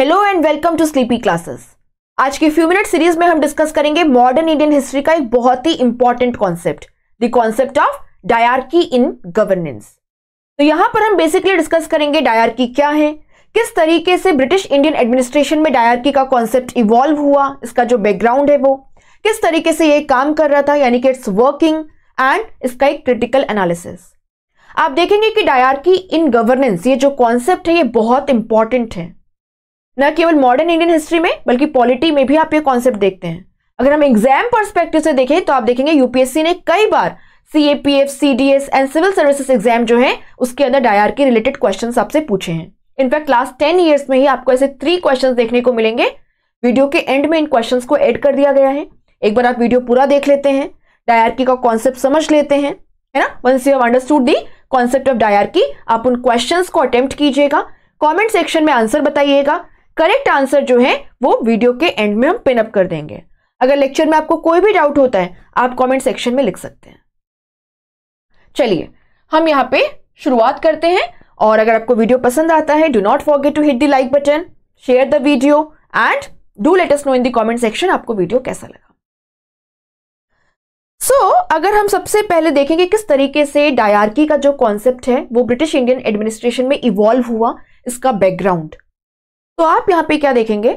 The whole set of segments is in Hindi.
Hello and welcome to sleepy classes आज की फ्यू मिनट सीरीज में हम डिस्कस करेंगे मॉडर्न इंडियन हिस्ट्री का एक बहुत ही important concept the concept of dyarchy in governance तो यहां पर हम बेसिकली डिस्कस करेंगे डायरकी क्या है किस तरीके से ब्रिटिश इंडियन एडमिनिस्ट्रेशन में डायरकी का कॉन्सेप्ट इवॉल्व हुआ इसका जो बैकग्राउंड है वो किस तरीके से ये काम कर रहा था यानी कि इट्स वर्किंग एंड इसका एक क्रिटिकल एनालिसिस आप देखेंगे कि डायरकी इन गवर्नेंस ये जो कॉन्सेप्ट है ये बहुत इंपॉर्टेंट है न केवल मॉडर्न इंडियन हिस्ट्री में बल्कि पॉलिटी में भी आप ये कॉन्सेप्ट देखते हैं अगर हम एग्जाम परस्पेक्टिव से देखें तो आप देखेंगे यूपीएससी ने कई बार C A P F C D S and civil services exam जो है उसके अंदर डायर के रिलेटेड क्वेश्चन आपसे पूछे हैं इनफैक्ट लास्ट टेन ईयर्स में ही आपको ऐसे थ्री क्वेश्चन देखने को मिलेंगे वीडियो के एंड में इन क्वेश्चन को एड कर दिया गया है एक बार आप वीडियो पूरा देख लेते हैं डायर का कॉन्सेप्ट समझ लेते हैं है ना once you have understood the concept of dyarchy आप उन क्वेश्चन को अटेम्प्ट कीजिएगा कॉमेंट सेक्शन में आंसर बताइएगा करेक्ट आंसर जो है वो वीडियो के एंड में हम पिनअप कर देंगे अगर लेक्चर में आपको कोई भी डाउट होता है आप कमेंट सेक्शन में लिख सकते हैं चलिए हम यहां पे शुरुआत करते हैं और अगर आपको वीडियो पसंद आता है do not forget to hit the like button share the video and do let us know in the comment section आपको वीडियो कैसा लगा सो so, अगर हम सबसे पहले देखेंगे किस तरीके से डायरकी का जो कॉन्सेप्ट है वो ब्रिटिश इंडियन एडमिनिस्ट्रेशन में इवॉल्व हुआ इसका बैकग्राउंड तो आप यहाँ पे क्या देखेंगे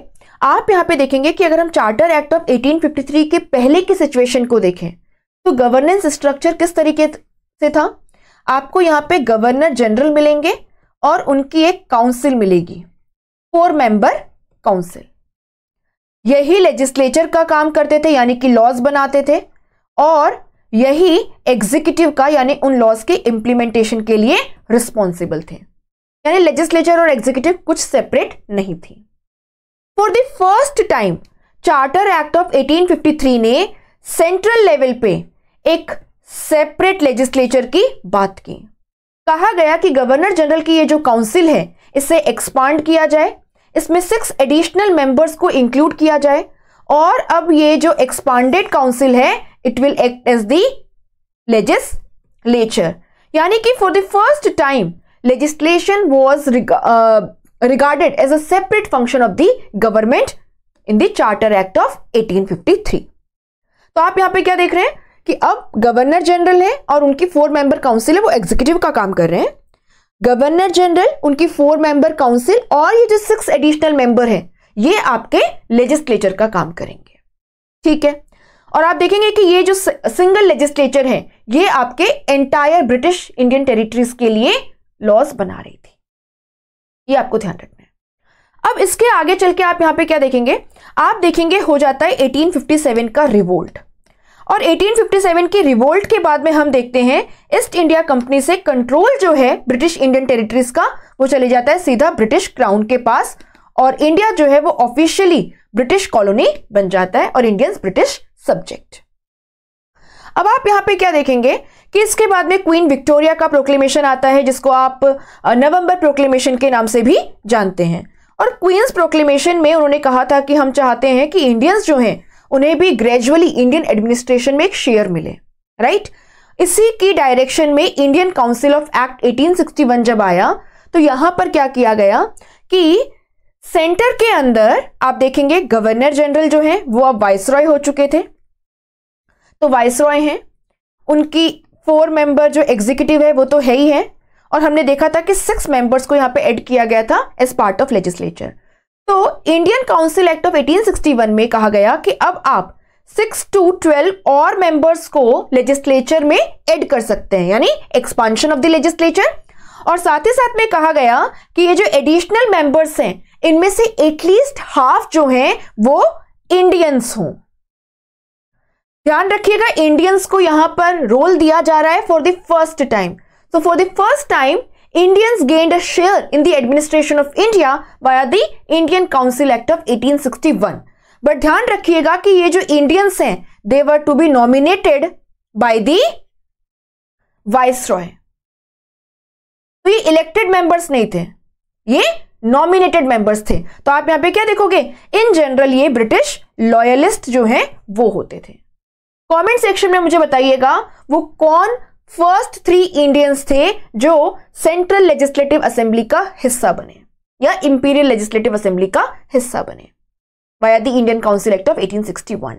आप यहाँ पे देखेंगे कि अगर हम चार्टर एक्ट ऑफ 1853 के पहले की सिचुएशन को देखें तो गवर्नेंस स्ट्रक्चर किस तरीके से था आपको यहाँ पे गवर्नर जनरल मिलेंगे और उनकी एक काउंसिल मिलेगी फोर मेंबर काउंसिल यही लेजिस्लेचर का काम करते थे यानी कि लॉज बनाते थे और यही एग्जीक्यूटिव का यानी उन लॉज के इंप्लीमेंटेशन के लिए रिस्पॉन्सिबल थे यानी लेजिस्लेचर और एग्जीक्यूटिव कुछ सेपरेट नहीं थी for the first time charter act of 1853 ने सेंट्रल लेवल पे एक सेपरेट लेजिस्लेचर की बात की कहा गया कि गवर्नर जनरल की ये जो काउंसिल है इसे एक्सपांड किया जाए इसमें सिक्स एडिशनल मेंबर्स को इंक्लूड किया जाए और अब ये जो एक्सपांडेड काउंसिल है it will act as the legislature यानी कि for the first time legislation was reg uh, regarded as a separate function of the government in the charter act of 1853 to aap yahan pe kya dekh rahe hain ki ab governor general hai aur unki four member council hai wo executive ka kaam kar rahe hain governor general उनकी फोर मेंबर काउंसिल और ये जो सिक्स एडिशनल मेंबर हैं ये आपके लेजिस्लेचर का काम करेंगे ठीक है और आप देखेंगे कि ये जो सिंगल लेजिस्लेचर है ये आपके एंटायर ब्रिटिश इंडियन टेरिटरीज के लिए लॉस बना रही थी ये आपको ध्यान रखना है अब इसके आगे चल के आप यहां पे क्या देखेंगे आप देखेंगे हो जाता है 1857 का रिवोल्ट और 1857 की रिवोल्ट के बाद में हम देखते हैं ईस्ट इंडिया कंपनी से कंट्रोल जो है ब्रिटिश इंडियन टेरिटरीज का वो चले जाता है सीधा ब्रिटिश क्राउन के पास और इंडिया जो है वो ऑफिशियली ब्रिटिश कॉलोनी बन जाता है और इंडियंस ब्रिटिश सब्जेक्ट अब आप यहाँ पे क्या देखेंगे कि इसके बाद में क्वीन विक्टोरिया का प्रोक्लेमेशन आता है जिसको आप नवंबर प्रोक्लेमेशन के नाम से भी जानते हैं और क्वींस प्रोक्लेमेशन में उन्होंने कहा था कि हम चाहते हैं कि इंडियंस जो हैं उन्हें भी ग्रेजुअली इंडियन एडमिनिस्ट्रेशन में एक शेयर मिले राइट इसी की डायरेक्शन में इंडियन काउंसिल ऑफ एक्ट 1861 जब आया तो यहां पर क्या किया गया कि सेंटर के अंदर आप देखेंगे गवर्नर जनरल जो हैं वो अब वाइसरॉय हो चुके थे तो वाइस रॉय हैं उनकी फोर मेंबर जो एग्जीक्यूटिव है वो तो है ही है और हमने देखा था कि सिक्स मेंबर्स को यहाँ पे ऐड किया गया था एज पार्ट ऑफ लेजिस्लेचर तो इंडियन काउंसिल एक्ट ऑफ 1861 में कहा गया कि अब आप सिक्स टू ट्वेल्व और मेंबर्स को लेजिस्लेचर में ऐड कर सकते हैं यानी एक्सपांशन ऑफ द लेजिस्लेचर और साथ ही साथ में कहा गया कि ये जो एडिशनल मेंबर्स हैं इनमें से एटलीस्ट हाफ जो हैं वो इंडियंस हों ध्यान रखिएगा इंडियंस को यहां पर रोल दिया जा रहा है for the first time so for the first time Indians gained a share in the administration of India via the Indian council act of 1861. But ध्यान रखिएगा कि ये जो इंडियंस हैं they were to be nominated by the viceroy तो ये इलेक्टेड मेंबर्स नहीं थे ये नॉमिनेटेड मेंबर्स थे तो आप यहां पे क्या देखोगे इन जनरल ये ब्रिटिश लॉयलिस्ट जो हैं वो होते थे कमेंट सेक्शन में मुझे बताइएगा वो कौन फर्स्ट थ्री इंडियंस थे जो सेंट्रल लेजिस्लेटिव असेंबली का हिस्सा बने या इंपीरियल लेजिस्लेटिव असेंबली का हिस्सा बने via the Indian council act of 1861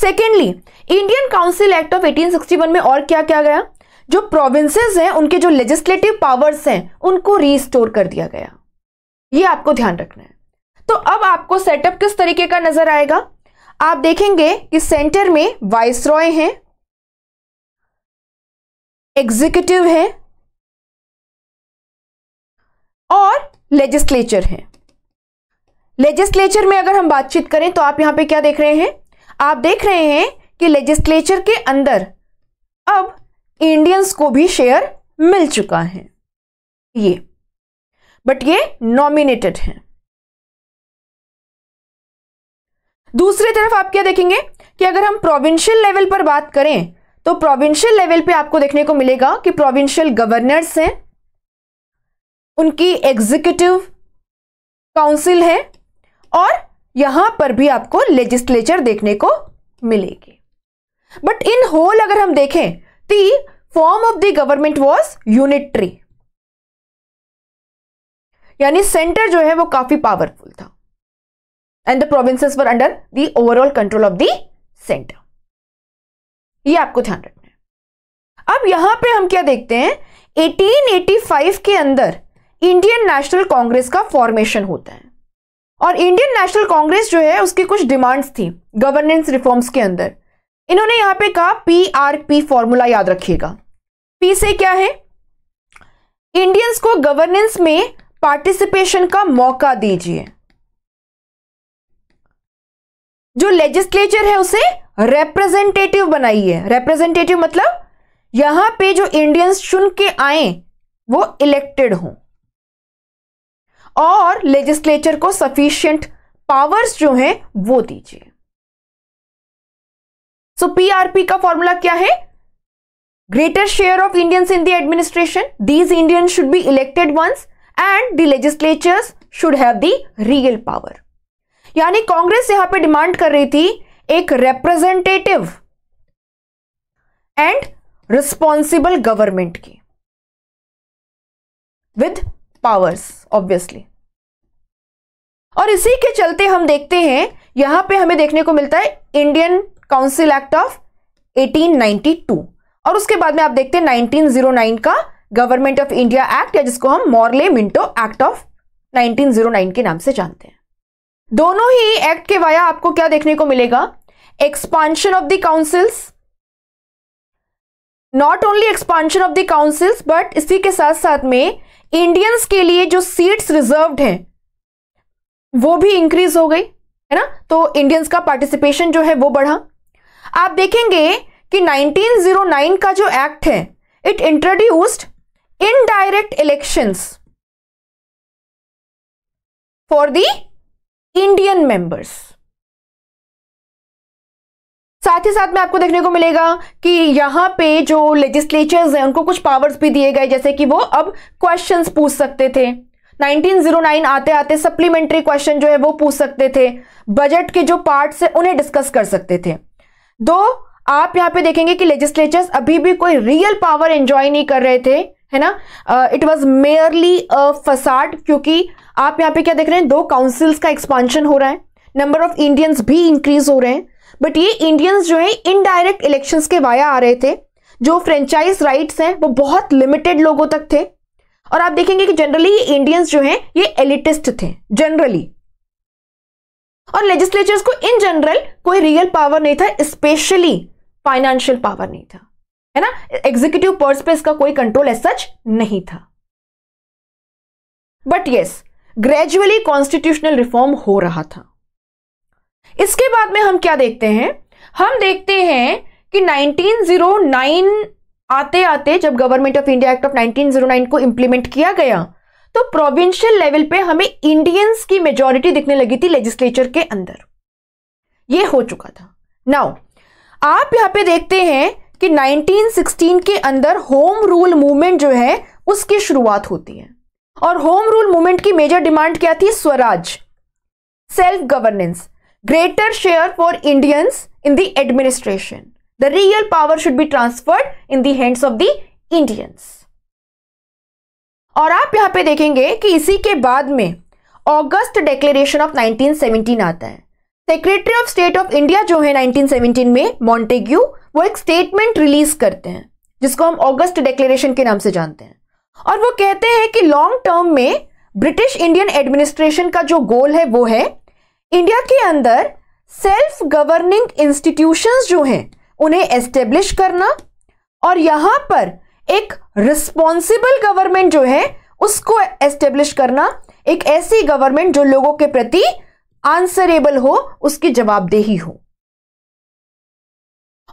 secondly Indian council act of 1861 में और क्या क्या गया जो प्रोविंसेस हैं उनके जो लेजिस्लेटिव पावर्स हैं उनको रिस्टोर कर दिया गया ये आपको ध्यान रखना है तो अब आपको सेटअप किस तरीके का नजर आएगा आप देखेंगे कि सेंटर में वाइस रॉय है एग्जीक्यूटिव है और लेजिस्लेचर है लेजिस्लेचर में अगर हम बातचीत करें तो आप यहां पे क्या देख रहे हैं आप देख रहे हैं कि लेजिस्लेचर के अंदर अब इंडियंस को भी शेयर मिल चुका है ये बट ये नॉमिनेटेड है दूसरी तरफ आप क्या देखेंगे कि अगर हम प्रोविंशियल लेवल पर बात करें तो प्रोविंशियल लेवल पे आपको देखने को मिलेगा कि प्रोविंशियल गवर्नर्स हैं उनकी एग्जीक्यूटिव काउंसिल है और यहां पर भी आपको लेजिस्लेचर देखने को मिलेगी बट इन होल अगर हम देखें तो form of the government was unitary यानी सेंटर जो है वो काफी पावरफुल था and the provinces were under the overall control of the centre ये आपको ध्यान रखना है अब यहां पे हम क्या देखते हैं 1885 के अंदर इंडियन नेशनल कांग्रेस का फॉर्मेशन होता है और इंडियन नेशनल कांग्रेस जो है उसकी कुछ डिमांड्स थी गवर्नेंस रिफॉर्म्स के अंदर इन्होंने यहां पे कहा पी आर पी फॉर्मूला याद रखिएगा पी से क्या है इंडियंस को गवर्नेंस में पार्टिसिपेशन का मौका दीजिए जो लेजिस्लेचर है उसे रेप्रेजेंटेटिव बनाई है रिप्रेजेंटेटिव मतलब यहां पे जो इंडियंस चुन के आए वो इलेक्टेड हों और लेजिस्लेचर को सफिशियंट पावर्स जो हैं वो दीजिए सो पीआरपी का फॉर्मूला क्या है greater share of Indians in the administration these Indian should be elected once and the legislatures should have the real power यानी कांग्रेस यहां पे डिमांड कर रही थी एक रिप्रेजेंटेटिव एंड रिस्पॉन्सिबल गवर्नमेंट की विथ पावर्स ऑब्वियसली और इसी के चलते हम देखते हैं यहां पे हमें देखने को मिलता है इंडियन काउंसिल एक्ट ऑफ 1892 और उसके बाद में आप देखते हैं 1909 का गवर्नमेंट ऑफ इंडिया एक्ट या जिसको हम मॉर्ले मिंटो एक्ट ऑफ 1909 के नाम से जानते हैं दोनों ही एक्ट के वाया आपको क्या देखने को मिलेगा expansion of the councils not only expansion of the councils but इसी के साथ साथ में इंडियंस के लिए जो सीट्स रिजर्व्ड हैं वो भी इंक्रीज हो गई है ना तो इंडियंस का पार्टिसिपेशन जो है वो बढ़ा आप देखेंगे कि 1909 का जो एक्ट है it introduced indirect elections for the Indian members साथ ही साथ में आपको देखने को मिलेगा कि यहाँ पे जो लेजिस्लेचर्स हैं उनको कुछ पावर्स भी दिए गए जैसे कि वो अब क्वेश्चंस पूछ सकते थे 1909 आते आते सप्लीमेंट्री क्वेश्चन जो है वो पूछ सकते थे बजट के जो पार्ट है उन्हें डिस्कस कर सकते थे दो आप यहाँ पे देखेंगे कि लेजिस्लेचर्स अभी भी कोई रियल पावर एंजॉय नहीं कर रहे थे है ना it was merely a facade क्योंकि आप यहाँ पे क्या देख रहे हैं दो काउंसिल्स का एक्सपांशन हो रहा है नंबर ऑफ इंडियंस भी इंक्रीज हो रहे हैं बट ये इंडियंस जो है इनडायरेक्ट इलेक्शंस के वाया आ रहे थे जो फ्रेंचाइज राइट्स हैं वो बहुत लिमिटेड लोगों तक थे और आप देखेंगे कि जनरली ये इंडियंस जो हैं ये एलिटिस्ट थे जनरली और लेजिस्लेचर्स को इन जनरल कोई रियल पावर नहीं था स्पेशली फाइनेंशियल पावर नहीं था है ना एग्जीक्यूटिव पर्स पे इसका कोई कंट्रोल एज सच नहीं था but yes gradually constitutional reform हो रहा था इसके बाद में हम क्या देखते हैं हम देखते हैं कि 1909 आते आते जब government of India act of 1909 को इंप्लीमेंट किया गया तो प्रोविंशियल लेवल पे हमें इंडियंस की मेजोरिटी दिखने लगी थी लेजिस्लेचर के अंदर ये हो चुका था नाउ आप यहां पे देखते हैं कि 1916 के अंदर होम रूल मूवमेंट जो है उसकी शुरुआत होती है और होम रूल मूवमेंट की मेजर डिमांड क्या थी swaraj self governance greater share for Indians in the administration the real power should be transferred in the hands of the Indians और आप यहां पे देखेंगे कि इसी के बाद में अगस्त डिक्लेरेशन ऑफ 1917 आता है secretary of state of India जो है 1917 में मॉन्टेग्यू वो एक स्टेटमेंट रिलीज करते हैं जिसको हम ऑगस्ट डिक्लेरेशन के नाम से जानते हैं और वो कहते हैं कि लॉन्ग टर्म में ब्रिटिश इंडियन एडमिनिस्ट्रेशन का जो गोल है वो है इंडिया के अंदर सेल्फ गवर्निंग इंस्टीट्यूशंस जो हैं उन्हें एस्टेब्लिश करना और यहां पर एक रिस्पॉन्सिबल गवर्नमेंट जो है उसको एस्टेब्लिश करना एक ऐसी गवर्नमेंट जो लोगों के प्रति आंसरेबल हो उसकी जवाबदेही हो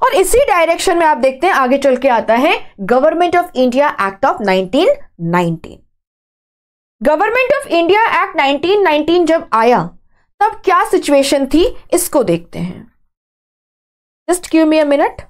और इसी डायरेक्शन में आप देखते हैं आगे चल के आता है government of India act of 1919 government of India act 1919 जब आया तब क्या सिचुएशन थी इसको देखते हैं just give me a minute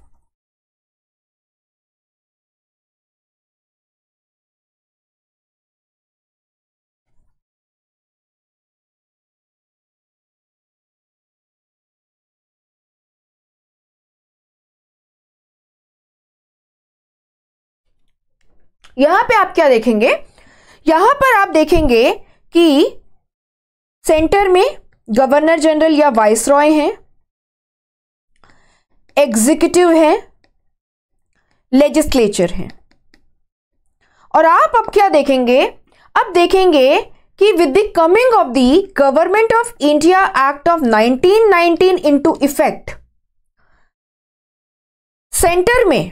यहां पे आप क्या देखेंगे यहां पर आप देखेंगे कि सेंटर में गवर्नर जनरल या वाइस रॉय है एग्जीक्यूटिव है लेजिस्लेचर है और आप अब क्या देखेंगे अब देखेंगे कि with the coming of the government of India act of 1919 into effect centre में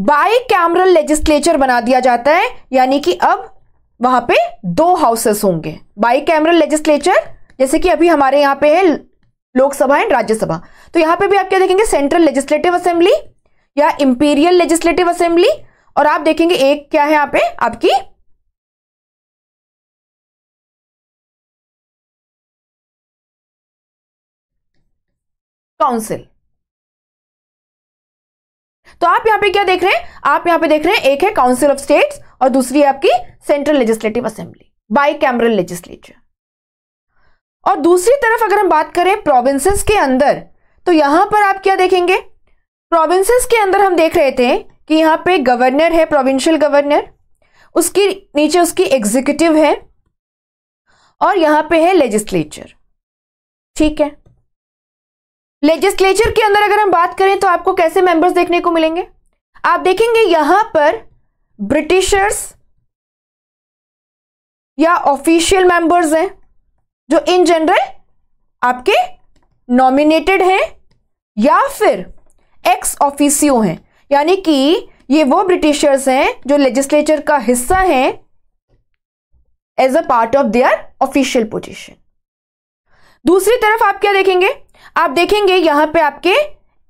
बाई कैमरल लेजिस्लेचर बना दिया जाता है यानी कि अब वहां पे दो हाउसेस होंगे बाई कैमरल लेजिस्लेचर जैसे कि अभी हमारे यहाँ पे है लोकसभा एंड राज्यसभा तो यहाँ पे भी आप क्या देखेंगे सेंट्रल लेजिस्लेटिव असेंबली या इंपीरियल लेजिस्लेटिव असेंबली और आप देखेंगे एक क्या है यहाँ पे आपकी काउंसिल तो आप यहाँ पे क्या देख रहे हैं आप यहाँ पे देख रहे हैं एक है काउंसिल ऑफ स्टेट्स और दूसरी है आपकी central legislative assembly bicameral legislature और दूसरी तरफ अगर हम बात करें प्रोविंसेस के अंदर तो यहां पर आप क्या देखेंगे प्रोविंसेस के अंदर हम देख रहे थे कि यहाँ पे गवर्नर है प्रोविंशियल गवर्नर उसकी नीचे उसकी एग्जीक्यूटिव है और यहां पे है लेजिस्लेचर ठीक है लेजिस्लेचर के अंदर अगर हम बात करें तो आपको कैसे मेंबर्स देखने को मिलेंगे आप देखेंगे यहां पर ब्रिटिशर्स या ऑफिशियल मेंबर्स हैं जो इन जनरल आपके नॉमिनेटेड हैं या फिर एक्स ऑफिसियो हैं यानी कि ये वो ब्रिटिशर्स हैं जो लेजिस्लेचर का हिस्सा हैं as a part of their official position दूसरी तरफ आप क्या देखेंगे आप देखेंगे यहां पे आपके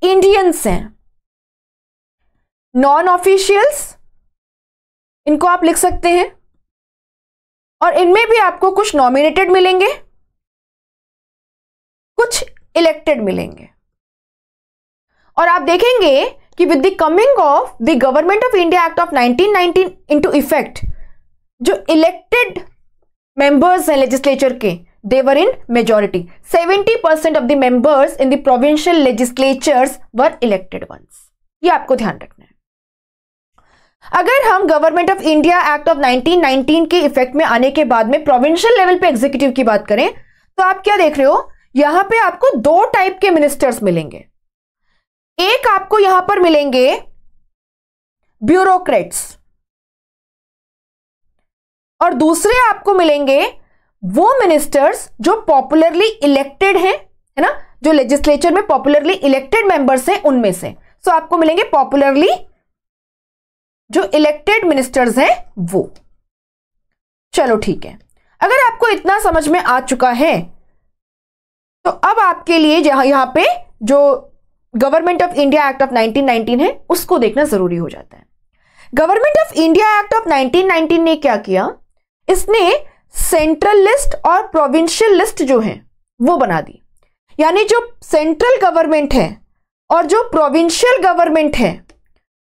इंडियंस हैं नॉन ऑफिशियल्स इनको आप लिख सकते हैं और इनमें भी आपको कुछ नॉमिनेटेड मिलेंगे कुछ इलेक्टेड मिलेंगे और आप देखेंगे कि with the coming of the government of India act of 1919 into effect जो इलेक्टेड मेंबर्स हैं लेजिस्लेचर के they were in majority. 70% of the members in the provincial legislatures were elected ones. ये आपको ध्यान रखना है अगर हम government of India act of 1919 के इफेक्ट में आने के बाद में प्रोविंशियल लेवल पे एग्जीक्यूटिव की बात करें तो आप क्या देख रहे हो यहां पे आपको दो टाइप के मिनिस्टर्स मिलेंगे एक आपको यहां पर मिलेंगे ब्यूरोक्रेट्स और दूसरे आपको मिलेंगे वो मिनिस्टर्स जो पॉपुलरली इलेक्टेड हैं है ना जो लेजिस्लेचर में पॉपुलरली इलेक्टेड मेंबर्स हैं उनमें से सो so, आपको मिलेंगे पॉपुलरली जो इलेक्टेड मिनिस्टर्स हैं वो चलो ठीक है अगर आपको इतना समझ में आ चुका है तो अब आपके लिए जहां यहां पे जो government of India act of 1919 है उसको देखना जरूरी हो जाता है government of India act of 1919 ने क्या किया इसने सेंट्रल लिस्ट और प्रोविंशियल लिस्ट जो है वो बना दी यानी जो सेंट्रल गवर्नमेंट है और जो प्रोविंशियल गवर्नमेंट है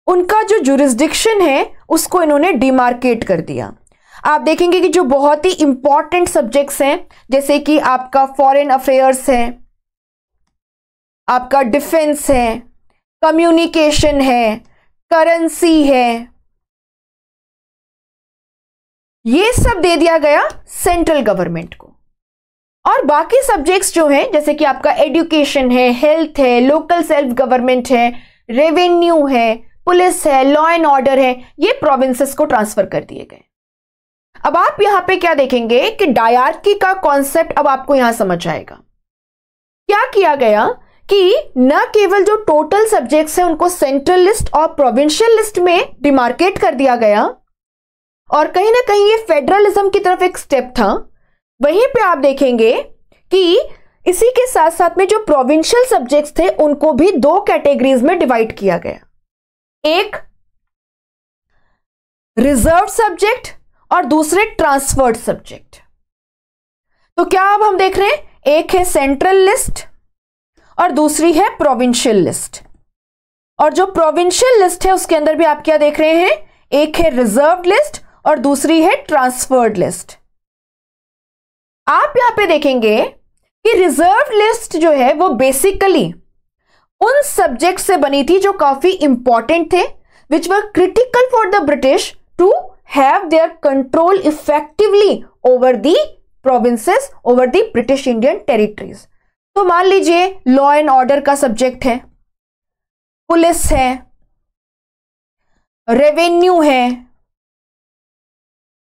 उनका जो जुरिस्डिक्शन है उसको इन्होंने डिमार्केट कर दिया आप देखेंगे कि जो बहुत ही इंपॉर्टेंट सब्जेक्ट्स हैं जैसे कि आपका फॉरेन अफेयर्स है आपका डिफेंस है कम्युनिकेशन है करेंसी है ये सब दे दिया गया सेंट्रल गवर्नमेंट को और बाकी सब्जेक्ट्स जो हैं जैसे कि आपका एडुकेशन है हेल्थ है लोकल सेल्फ गवर्नमेंट है रेवेन्यू है पुलिस है लॉ एंड ऑर्डर है ये प्रोविंसेस को ट्रांसफर कर दिए गए अब आप यहां पे क्या देखेंगे कि डायर्की का कॉन्सेप्ट अब आपको यहां समझ आएगा क्या किया गया कि न केवल जो टोटल सब्जेक्ट्स हैं उनको सेंट्रल लिस्ट और प्रोविंशियल लिस्ट में डिमार्केट कर दिया गया और कहीं ना कहीं ये फेडरलिज्म की तरफ एक स्टेप था वहीं पे आप देखेंगे कि इसी के साथ साथ में जो प्रोविंशियल सब्जेक्ट्स थे उनको भी दो कैटेगरीज में डिवाइड किया गया एक रिजर्व सब्जेक्ट और दूसरे ट्रांसफर्ड सब्जेक्ट तो क्या अब हम देख रहे हैं एक है सेंट्रल लिस्ट और दूसरी है प्रोविंशियल लिस्ट और जो प्रोविंशियल लिस्ट है उसके अंदर भी आप क्या देख रहे हैं एक है रिजर्व लिस्ट और दूसरी है ट्रांसफर्ड लिस्ट आप यहां पे देखेंगे कि रिजर्व लिस्ट जो है वो बेसिकली उन सब्जेक्ट से बनी थी जो काफी इंपॉर्टेंट थे which were critical for the British to have their control effectively over the provinces over the British Indian territories तो मान लीजिए लॉ एंड ऑर्डर का सब्जेक्ट है पुलिस है रेवेन्यू है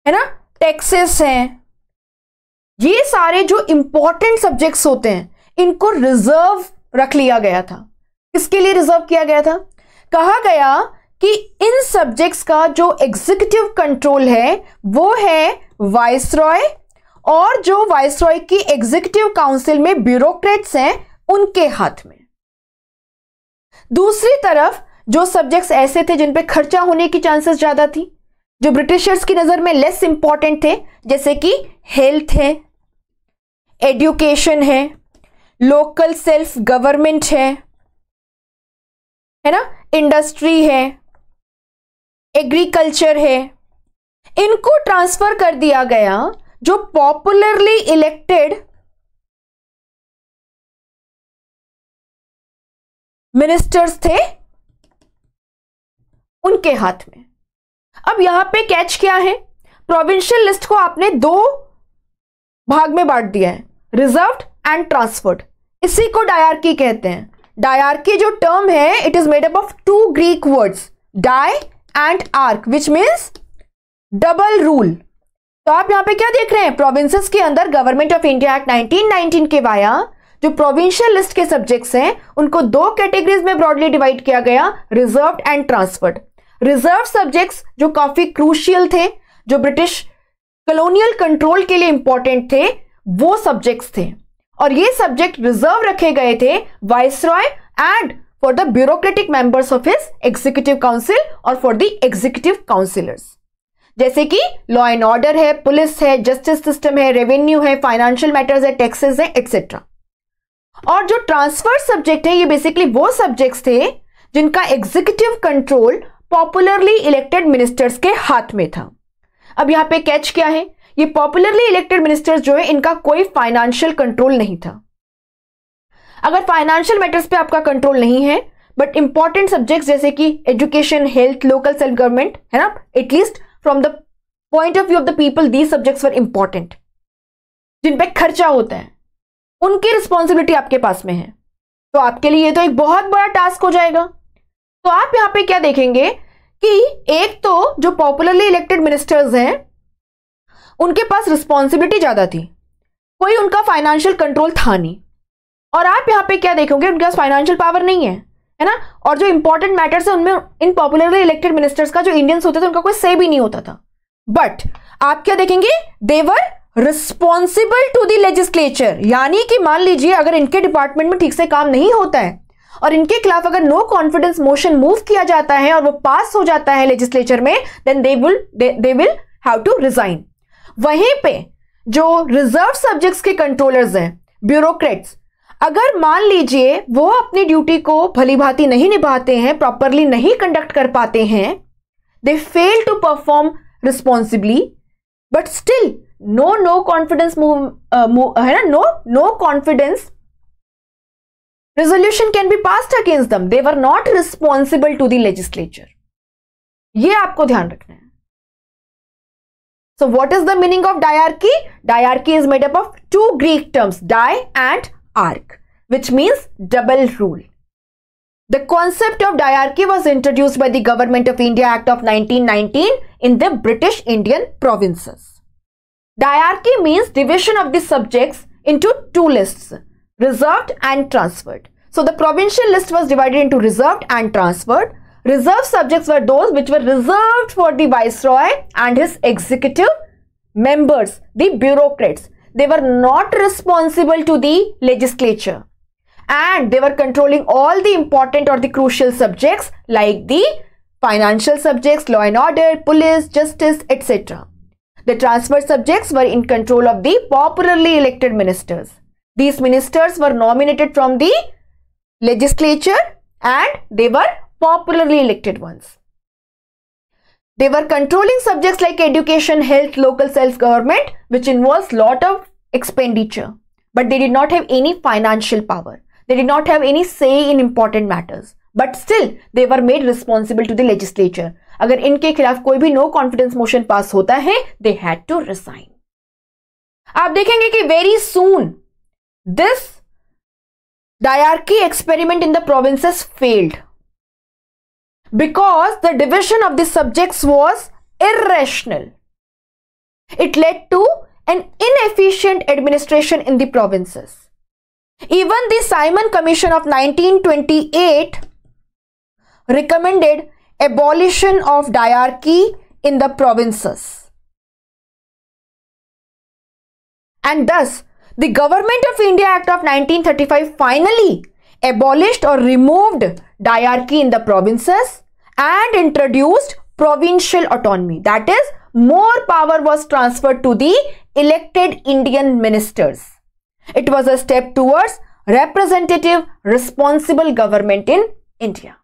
है ना टैक्सेस हैं ये सारे जो इंपॉर्टेंट सब्जेक्ट्स होते हैं इनको रिजर्व रख लिया गया था किसके लिए रिजर्व किया गया था कहा गया कि इन सब्जेक्ट्स का जो एग्जीक्यूटिव कंट्रोल है वो है वाइस रॉय और जो वाइस रॉय की एग्जीक्यूटिव काउंसिल में ब्यूरोक्रेट्स हैं उनके हाथ में दूसरी तरफ जो सब्जेक्ट्स ऐसे थे जिन पे खर्चा होने की चांसेस ज्यादा थी जो ब्रिटिशर्स की नज़र में लेस इंपॉर्टेंट थे जैसे कि हेल्थ है एडुकेशन है लोकल सेल्फ गवर्नमेंट है है ना इंडस्ट्री है एग्रीकल्चर है इनको ट्रांसफर कर दिया गया जो पॉपुलरली इलेक्टेड मिनिस्टर्स थे उनके हाथ में अब यहां पे कैच क्या है प्रोविंशियल लिस्ट को आपने दो भाग में बांट दिया है रिजर्व एंड ट्रांसफर्ड इसी को डायरकी कहते हैं डायरकी जो टर्म है it is made up of two Greek words di and arch which means double rule तो आप यहां पे क्या देख रहे हैं प्रोविंसेस के अंदर गवर्नमेंट ऑफ इंडिया एक्ट 1919 के वाया जो प्रोविंशियल लिस्ट के सब्जेक्ट्स हैं उनको दो कैटेगरीज में ब्रॉडली डिवाइड किया गया reserve and transferred reserve subjects जो काफी क्रूशियल थे जो ब्रिटिश कलोनियल कंट्रोल के लिए इंपॉर्टेंट थे वो सब्जेक्ट्स थे और ये सब्जेक्ट रिजर्व रखे गए थे viceroy and for the bureaucratic members of his executive council और फॉर द एग्जीक्यूटिव काउंसिलर्स जैसे कि लॉ एंड ऑर्डर है पुलिस है जस्टिस सिस्टम है रेवेन्यू है फाइनेंशियल मैटर्स है टैक्सेस है एक्सेट्रा और जो ट्रांसफर सब्जेक्ट है ये बेसिकली वो सब्जेक्ट्स थे जिनका executive control popularly elected ministers के हाथ में था अब यहाँ पे कैच क्या है ये पॉपुलरली इलेक्टेड मिनिस्टर्स जो है इनका कोई फाइनेंशियल कंट्रोल नहीं था अगर फाइनेंशियल मैटर्स पे आपका कंट्रोल नहीं है बट इंपॉर्टेंट सब्जेक्ट्स जैसे कि education health local self government है ना at least from the point of view of the people these subjects were important जिन पे खर्चा होता है उनकी रिस्पॉन्सिबिलिटी आपके पास में है तो आपके लिए तो एक बहुत बड़ा टास्क हो जाएगा तो आप यहाँ पे क्या देखेंगे कि एक तो जो पॉपुलरली इलेक्टेड मिनिस्टर्स हैं उनके पास रिस्पॉन्सिबिलिटी ज़्यादा थी कोई उनका फाइनेंशियल कंट्रोल था नहीं और आप यहाँ पे क्या देखोगे उनके पास फाइनेंशियल पावर नहीं है है ना और जो इंपॉर्टेंट मैटर्स है उनमें इन पॉपुलरली इलेक्टेड मिनिस्टर्स का जो इंडियंस होते थे उनका कोई से भी नहीं होता था बट आप क्या देखेंगे they were responsible to the legislature यानी कि मान लीजिए अगर इनके डिपार्टमेंट में ठीक से काम नहीं होता है और इनके खिलाफ अगर नो कॉन्फिडेंस मोशन मूव किया जाता है और वो पास हो जाता है लेजिस्लेचर में then they will they will have to resign वहीं पे जो रिजर्व सब्जेक्ट्स के कंट्रोलर्स हैं ब्यूरोक्रेट्स अगर मान लीजिए वो अपनी ड्यूटी को भली भांति नहीं निभाते हैं प्रॉपरली नहीं कंडक्ट कर पाते हैं they fail to perform responsibly but still no no confidence move है ना no no confidence resolution can be passed against them they were not responsible to the legislature ये आपको ध्यान रखना है so what is the meaning of diarchy diarchy is made up of two greek terms di and ark, which means double rule the concept of diarchy was introduced by the government of india act of 1919 in the british indian provinces diarchy means division of the subjects into two lists reserved and transferred. So the provincial list was divided into reserved and transferred. Reserved subjects were those which were reserved for the viceroy and his executive members, the bureaucrats. They were not responsible to the legislature and they were controlling all the important or the crucial subjects like the financial subjects, law and order, police, justice, etc. The transferred subjects were in control of the popularly elected ministers. These ministers were nominated from the legislature and they were popularly elected ones. They were controlling subjects like education, health, local self-government, which involves lot of expenditure. But they did not have any financial power. They did not have any say in important matters. they were made responsible to the legislature. अगर इनके खिलाफ कोई भी नो कॉन्फिडेंस मोशन पास होता है दे हैड टू रिसाइन आप देखेंगे कि very soon this diarchy experiment in the provinces failed because the division of the subjects was irrational. It led to an inefficient administration in the provinces. Even the Simon Commission of 1928 recommended abolition of diarchy in the provinces. And thus, the Government of India Act of 1935 finally abolished or removed diarchy in the provinces and introduced provincial autonomy. That is, more power was transferred to the elected Indian ministers. It was a step towards representative responsible government in India.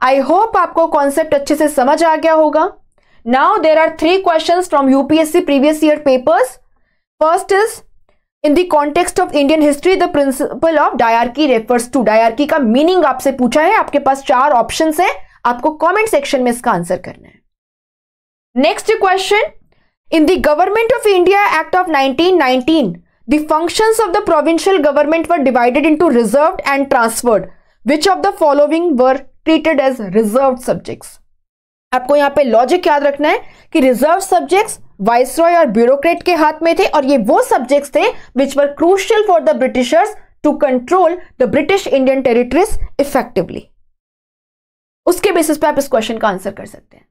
I hope आपको concept अच्छे से समझ आ गया होगा Now there are three questions from UPSC previous year papers. First is in the context of Indian history, the principle of dyarchy refers to diarchy का मीनिंग आपसे पूछा है आपके पास चार ऑप्शन है आपको कॉमेंट सेक्शन में इसका आंसर करना है next question in the government of India act of nineteen The functions of the provincial government were divided into reserved and transferred. Which of the following were treated as reserved subjects? आपको यहाँ पे logic याद रखना है कि reserved subjects वाइसरॉय और ब्यूरोक्रेट के हाथ में थे और ये वो सब्जेक्ट्स थे which were crucial for the Britishers to control the British Indian territories effectively उसके बेसिस पे आप इस क्वेश्चन का आंसर कर सकते हैं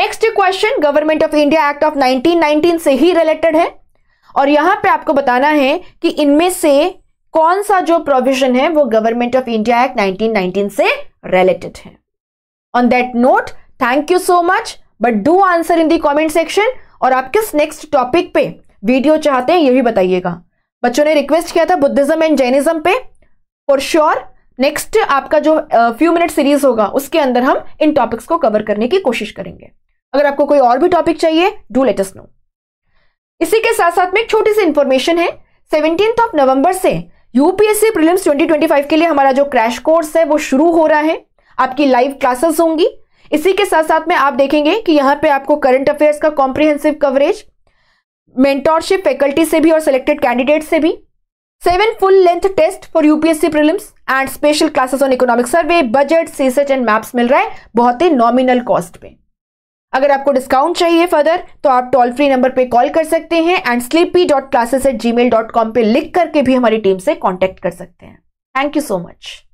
next question government of India act of 1919 से ही रिलेटेड है और यहां पे आपको बताना है कि इनमें से कौन सा जो प्रोविजन है वो गवर्नमेंट ऑफ इंडिया एक्ट 1919 से रिलेटेड है on that note thank you so much but do answer in the comment section और आप किस नेक्स्ट टॉपिक पे वीडियो चाहते हैं ये भी बताइएगा बच्चों ने रिक्वेस्ट किया था बुद्धिज्म एंड जैनिज्म पे फॉर श्योर नेक्स्ट आपका जो फ्यू मिनट सीरीज होगा उसके अंदर हम इन टॉपिक्स को कवर करने की कोशिश करेंगे अगर आपको कोई और भी टॉपिक चाहिए डू लेटस नो इसी के साथ साथ में एक छोटी सी इंफॉर्मेशन है सेवनटीन ऑफ नवंबर से यूपीएससी प्रीलिम्स 2025 के लिए हमारा जो क्रैश कोर्स है वो शुरू हो रहा है आपकी लाइव क्लासेस होंगी इसी के साथ साथ में आप देखेंगे कि यहाँ पे आपको करंट अफेयर्स का कॉम्प्रिहेंसिव कवरेज मेंटोरशिप फैकल्टी से भी और सिलेक्टेड कैंडिडेट से भी seven full length test for UPSC prelims and special classes on economic survey budget CSAT and maps मिल रहा है बहुत ही नॉमिनल कॉस्ट पे अगर आपको डिस्काउंट चाहिए फर्दर तो आप टोल फ्री नंबर पे कॉल कर सकते हैं and sleepy dot classes at Gmail dot com पर लिख करके भी हमारी टीम से कॉन्टैक्ट कर सकते हैं थैंक यू सो मच